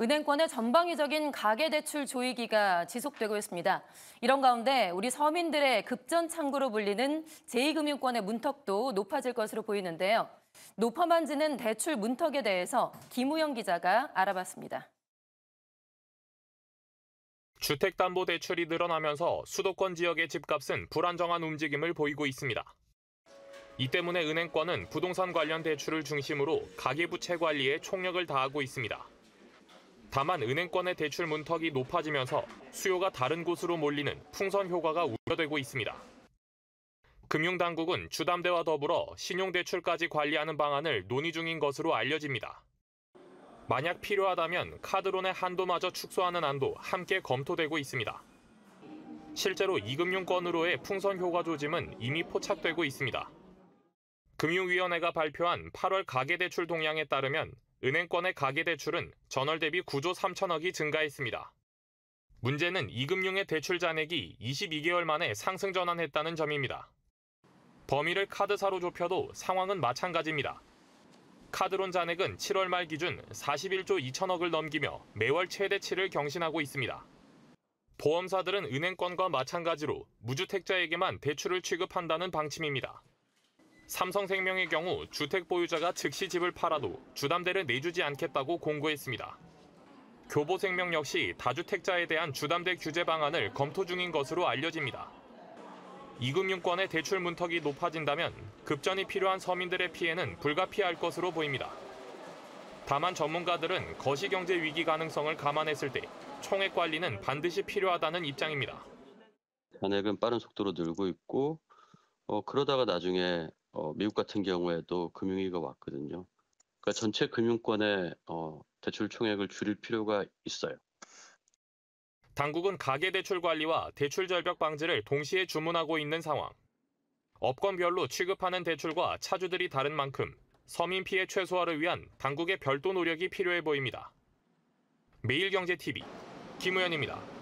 은행권의 전방위적인 가계대출 조이기가 지속되고 있습니다. 이런 가운데 우리 서민들의 급전창구로 불리는 제2금융권의 문턱도 높아질 것으로 보이는데요. 높아만지는 대출 문턱에 대해서 김우영 기자가 알아봤습니다. 주택담보대출이 늘어나면서 수도권 지역의 집값은 불안정한 움직임을 보이고 있습니다. 이 때문에 은행권은 부동산 관련 대출을 중심으로 가계부채 관리에 총력을 다하고 있습니다. 다만 은행권의 대출 문턱이 높아지면서 수요가 다른 곳으로 몰리는 풍선 효과가 우려되고 있습니다. 금융당국은 주담대와 더불어 신용대출까지 관리하는 방안을 논의 중인 것으로 알려집니다. 만약 필요하다면 카드론의 한도마저 축소하는 안도 함께 검토되고 있습니다. 실제로 이금융권으로의 풍선 효과 조짐은 이미 포착되고 있습니다. 금융위원회가 발표한 8월 가계대출 동향에 따르면 은행권의 가계대출은 전월 대비 9조 3천억이 증가했습니다. 문제는 이금융의 대출 잔액이 22개월 만에 상승 전환했다는 점입니다. 범위를 카드사로 좁혀도 상황은 마찬가지입니다. 카드론 잔액은 7월 말 기준 41조 2천억을 넘기며 매월 최대치를 경신하고 있습니다. 보험사들은 은행권과 마찬가지로 무주택자에게만 대출을 취급한다는 방침입니다. 삼성생명의 경우 주택 보유자가 즉시 집을 팔아도 주담대를 내주지 않겠다고 공고했습니다. 교보생명 역시 다주택자에 대한 주담대 규제 방안을 검토 중인 것으로 알려집니다. 이금융권의 대출 문턱이 높아진다면 급전이 필요한 서민들의 피해는 불가피할 것으로 보입니다. 다만 전문가들은 거시경제 위기 가능성을 감안했을 때 총액 관리는 반드시 필요하다는 입장입니다. 잔액은 빠른 속도로 늘고 있고 어, 그러다가 나중에 어, 미국 같은 경우에도 금융위기가 왔거든요. 그러니까 전체 금융권의 어, 대출 총액을 줄일 필요가 있어요. 당국은 가계대출 관리와 대출 절벽 방지를 동시에 주문하고 있는 상황. 업권별로 취급하는 대출과 차주들이 다른 만큼 서민 피해 최소화를 위한 당국의 별도 노력이 필요해 보입니다. 매일경제TV 김우현입니다.